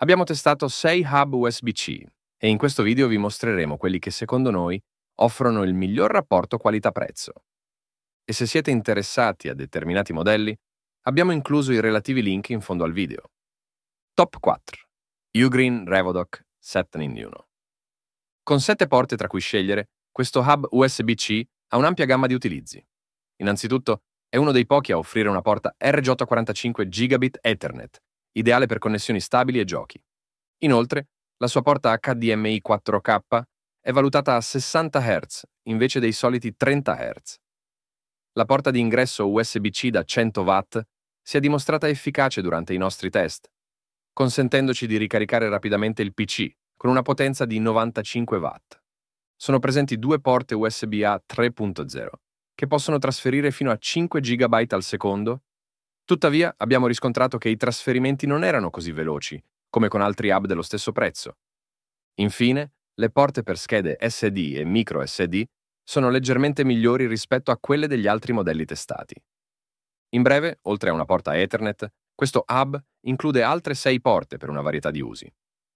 Abbiamo testato 6 hub USB-C e in questo video vi mostreremo quelli che secondo noi offrono il miglior rapporto qualità-prezzo. E se siete interessati a determinati modelli, abbiamo incluso i relativi link in fondo al video. Top 4. Ugreen Revodoc 7 in 1. Con 7 porte tra cui scegliere, questo hub USB-C ha un'ampia gamma di utilizzi. Innanzitutto, è uno dei pochi a offrire una porta RJ45 Gigabit Ethernet, ideale per connessioni stabili e giochi. Inoltre, la sua porta HDMI 4K è valutata a 60 Hz invece dei soliti 30 Hz. La porta di ingresso USB-C da 100 W si è dimostrata efficace durante i nostri test, consentendoci di ricaricare rapidamente il PC con una potenza di 95 W. Sono presenti due porte USB-A 3.0 che possono trasferire fino a 5 GB al secondo Tuttavia, abbiamo riscontrato che i trasferimenti non erano così veloci, come con altri hub dello stesso prezzo. Infine, le porte per schede SD e micro SD sono leggermente migliori rispetto a quelle degli altri modelli testati. In breve, oltre a una porta Ethernet, questo hub include altre sei porte per una varietà di usi.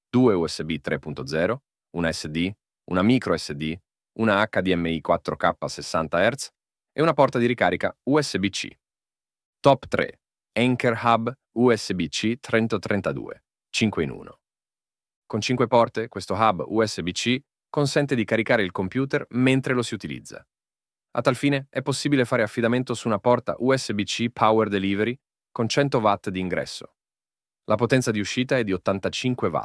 Due USB 3.0, una SD, una micro SD, una HDMI 4K 60 Hz e una porta di ricarica USB-C. Top 3. Anchor Hub USB-C 3032, 5 in 1. Con 5 porte, questo hub USB-C consente di caricare il computer mentre lo si utilizza. A tal fine è possibile fare affidamento su una porta USB-C Power Delivery con 100 W di ingresso. La potenza di uscita è di 85 W.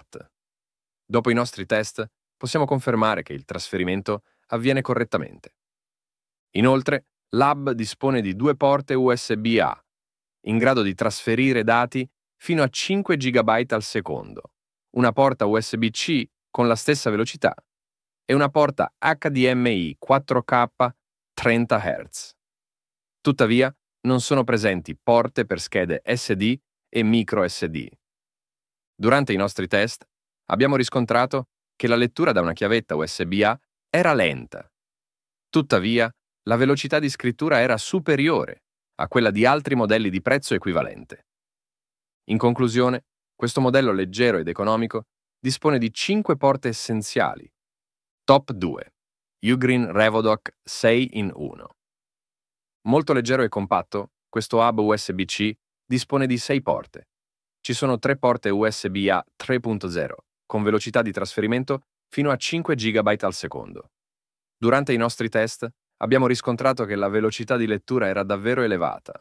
Dopo i nostri test, possiamo confermare che il trasferimento avviene correttamente. Inoltre, l'hub dispone di due porte USB-A in grado di trasferire dati fino a 5 GB al secondo, una porta USB-C con la stessa velocità e una porta HDMI 4K 30 Hz. Tuttavia, non sono presenti porte per schede SD e micro SD. Durante i nostri test abbiamo riscontrato che la lettura da una chiavetta USB-A era lenta. Tuttavia, la velocità di scrittura era superiore a quella di altri modelli di prezzo equivalente. In conclusione, questo modello leggero ed economico dispone di 5 porte essenziali. Top 2. Ugreen Revodoc 6 in 1. Molto leggero e compatto, questo hub USB-C dispone di 6 porte. Ci sono 3 porte USB-A 3.0, con velocità di trasferimento fino a 5 GB al secondo. Durante i nostri test abbiamo riscontrato che la velocità di lettura era davvero elevata.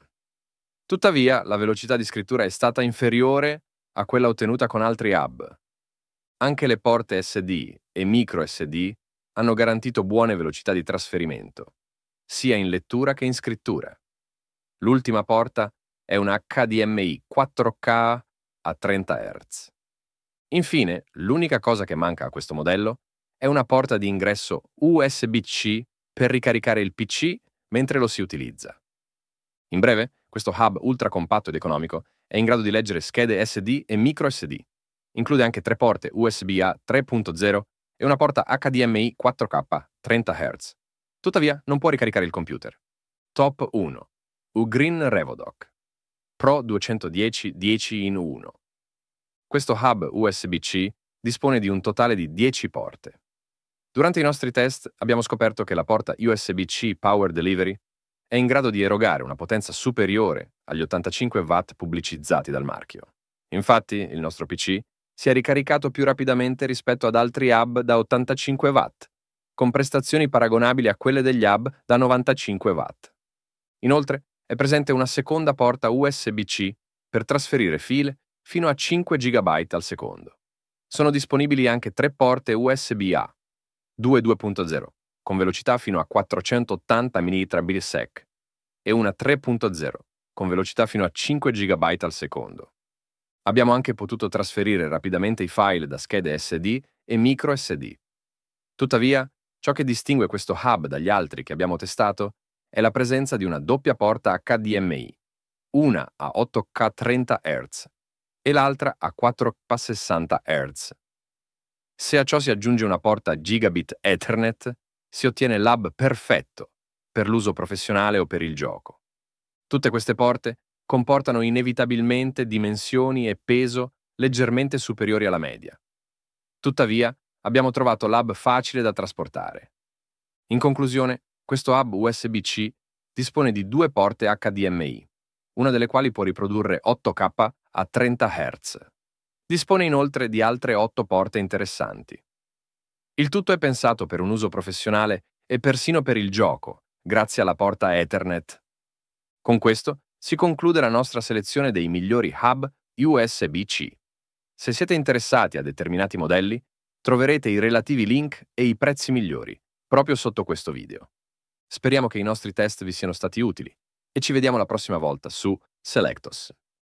Tuttavia, la velocità di scrittura è stata inferiore a quella ottenuta con altri hub. Anche le porte SD e micro SD hanno garantito buone velocità di trasferimento, sia in lettura che in scrittura. L'ultima porta è una HDMI 4K a 30 Hz. Infine, l'unica cosa che manca a questo modello è una porta di ingresso USB-C per ricaricare il PC mentre lo si utilizza. In breve, questo hub ultra compatto ed economico è in grado di leggere schede SD e micro SD. Include anche tre porte USB-A 3.0 e una porta HDMI 4K 30 Hz. Tuttavia, non può ricaricare il computer. Top 1. Ugreen Revodoc. Pro 210 10 in 1. Questo hub USB-C dispone di un totale di 10 porte. Durante i nostri test abbiamo scoperto che la porta USB-C Power Delivery è in grado di erogare una potenza superiore agli 85 watt pubblicizzati dal marchio. Infatti, il nostro PC si è ricaricato più rapidamente rispetto ad altri hub da 85 watt, con prestazioni paragonabili a quelle degli hub da 95 watt. Inoltre, è presente una seconda porta USB-C per trasferire file fino a 5 GB al secondo. Sono disponibili anche tre porte USB-A 2 2.0, con velocità fino a 480 mah e una 3.0, con velocità fino a 5 GB al secondo. Abbiamo anche potuto trasferire rapidamente i file da schede SD e micro SD. Tuttavia, ciò che distingue questo hub dagli altri che abbiamo testato è la presenza di una doppia porta HDMI, una a 8K 30 Hz e l'altra a 4K 60 Hz se a ciò si aggiunge una porta gigabit Ethernet, si ottiene l'hub perfetto per l'uso professionale o per il gioco. Tutte queste porte comportano inevitabilmente dimensioni e peso leggermente superiori alla media. Tuttavia, abbiamo trovato l'hub facile da trasportare. In conclusione, questo hub USB-C dispone di due porte HDMI, una delle quali può riprodurre 8K a 30 Hz. Dispone inoltre di altre otto porte interessanti. Il tutto è pensato per un uso professionale e persino per il gioco, grazie alla porta Ethernet. Con questo si conclude la nostra selezione dei migliori hub USB-C. Se siete interessati a determinati modelli, troverete i relativi link e i prezzi migliori proprio sotto questo video. Speriamo che i nostri test vi siano stati utili e ci vediamo la prossima volta su Selectos.